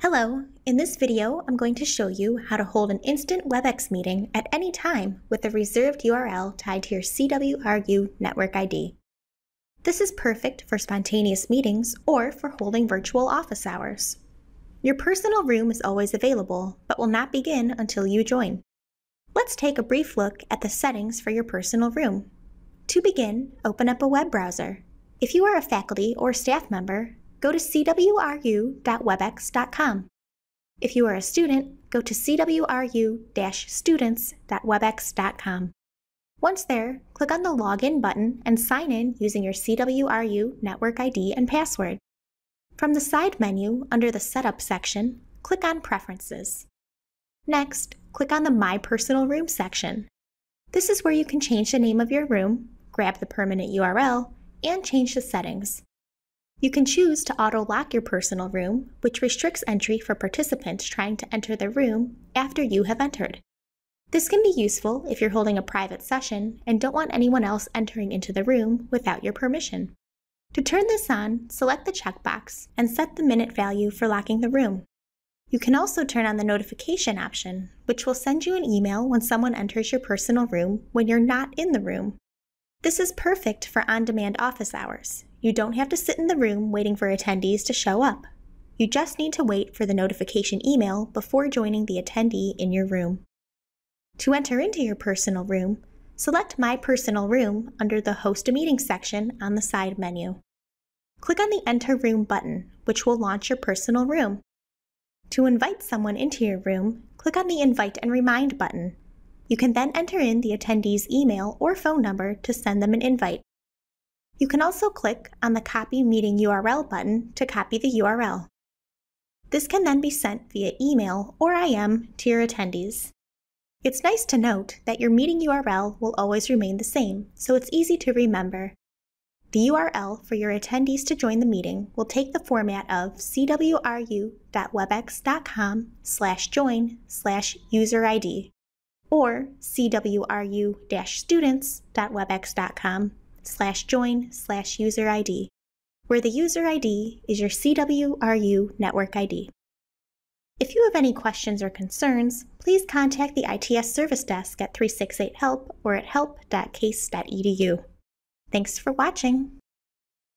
Hello, in this video I'm going to show you how to hold an instant WebEx meeting at any time with a reserved URL tied to your CWRU network ID. This is perfect for spontaneous meetings or for holding virtual office hours. Your personal room is always available, but will not begin until you join. Let's take a brief look at the settings for your personal room. To begin, open up a web browser. If you are a faculty or staff member, go to cwru.webex.com. If you are a student, go to cwru-students.webex.com. Once there, click on the Login button and sign in using your CWRU network ID and password. From the side menu under the Setup section, click on Preferences. Next, click on the My Personal Room section. This is where you can change the name of your room, grab the permanent URL, and change the settings. You can choose to auto lock your personal room, which restricts entry for participants trying to enter the room after you have entered. This can be useful if you're holding a private session and don't want anyone else entering into the room without your permission. To turn this on, select the checkbox and set the minute value for locking the room. You can also turn on the notification option, which will send you an email when someone enters your personal room when you're not in the room. This is perfect for on demand office hours, you don't have to sit in the room waiting for attendees to show up. You just need to wait for the notification email before joining the attendee in your room. To enter into your personal room, select My Personal Room under the Host a Meeting section on the side menu. Click on the Enter Room button, which will launch your personal room. To invite someone into your room, click on the Invite and Remind button. You can then enter in the attendee's email or phone number to send them an invite. You can also click on the Copy Meeting URL button to copy the URL. This can then be sent via email or IM to your attendees. It's nice to note that your meeting URL will always remain the same, so it's easy to remember. The URL for your attendees to join the meeting will take the format of cwru.webex.com slash join slash user ID or cwru-students.webex.com slash join slash user ID, where the user ID is your CWRU network ID. If you have any questions or concerns, please contact the ITS Service Desk at 368 HELP or at help.case.edu. Thanks for watching!